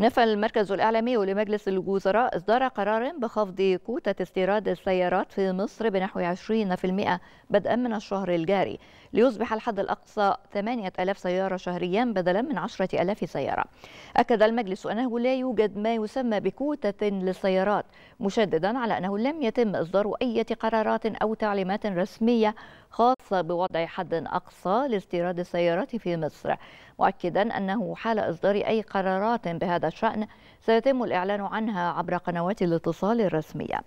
نفى المركز الإعلامي لمجلس الوزراء إصدار قرار بخفض كوتة استيراد السيارات في مصر بنحو 20% بدءا من الشهر الجاري ليصبح الحد الأقصى 8000 سيارة شهريا بدلا من 10000 سيارة أكد المجلس أنه لا يوجد ما يسمى بكوتة للسيارات مشددا على أنه لم يتم إصدار أي قرارات أو تعليمات رسمية خاصة بوضع حد أقصى لاستيراد السيارات في مصر مؤكدا أنه حال إصدار أي قرارات بهذا هذا الشأن سيتم الإعلان عنها عبر قنوات الاتصال الرسمية